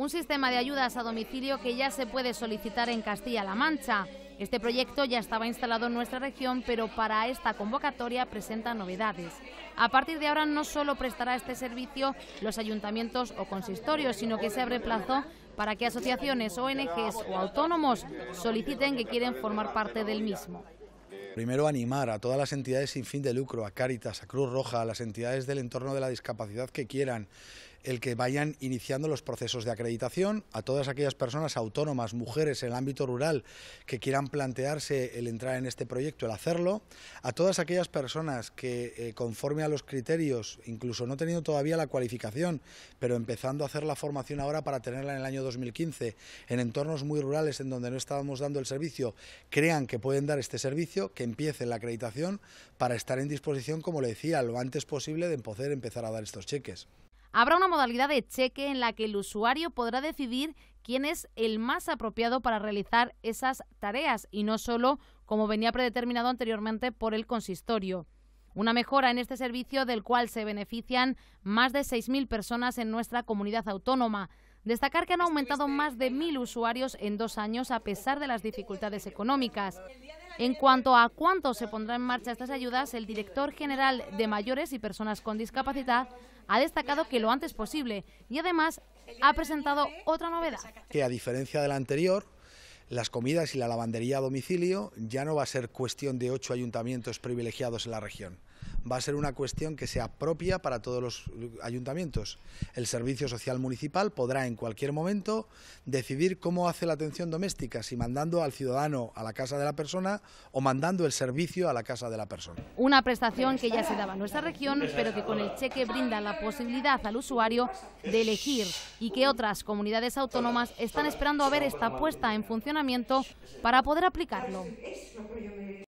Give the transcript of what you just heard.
un sistema de ayudas a domicilio que ya se puede solicitar en Castilla-La Mancha. Este proyecto ya estaba instalado en nuestra región, pero para esta convocatoria presenta novedades. A partir de ahora no solo prestará este servicio los ayuntamientos o consistorios, sino que se abre plazo para que asociaciones, ONGs o autónomos soliciten que quieren formar parte del mismo. Primero, animar a todas las entidades sin fin de lucro, a Cáritas, a Cruz Roja, a las entidades del entorno de la discapacidad que quieran el que vayan iniciando los procesos de acreditación a todas aquellas personas autónomas, mujeres en el ámbito rural que quieran plantearse el entrar en este proyecto, el hacerlo, a todas aquellas personas que eh, conforme a los criterios, incluso no teniendo todavía la cualificación, pero empezando a hacer la formación ahora para tenerla en el año 2015, en entornos muy rurales en donde no estábamos dando el servicio, crean que pueden dar este servicio, que empiecen la acreditación para estar en disposición, como le decía, lo antes posible de poder empezar a dar estos cheques habrá una modalidad de cheque en la que el usuario podrá decidir quién es el más apropiado para realizar esas tareas y no solo como venía predeterminado anteriormente por el consistorio. Una mejora en este servicio del cual se benefician más de 6.000 personas en nuestra comunidad autónoma. Destacar que han aumentado más de ¿eh? mil usuarios en dos años a pesar de las dificultades económicas. En cuanto a cuánto se pondrán en marcha estas ayudas, el director general de Mayores y Personas con Discapacidad ha destacado que lo antes posible y además ha presentado otra novedad. Que a diferencia de la anterior, las comidas y la lavandería a domicilio ya no va a ser cuestión de ocho ayuntamientos privilegiados en la región va a ser una cuestión que sea propia para todos los ayuntamientos. El Servicio Social Municipal podrá en cualquier momento decidir cómo hace la atención doméstica, si mandando al ciudadano a la casa de la persona o mandando el servicio a la casa de la persona. Una prestación que ya se daba en nuestra región, pero que con el cheque brinda la posibilidad al usuario de elegir y que otras comunidades autónomas están esperando a ver esta puesta en funcionamiento para poder aplicarlo.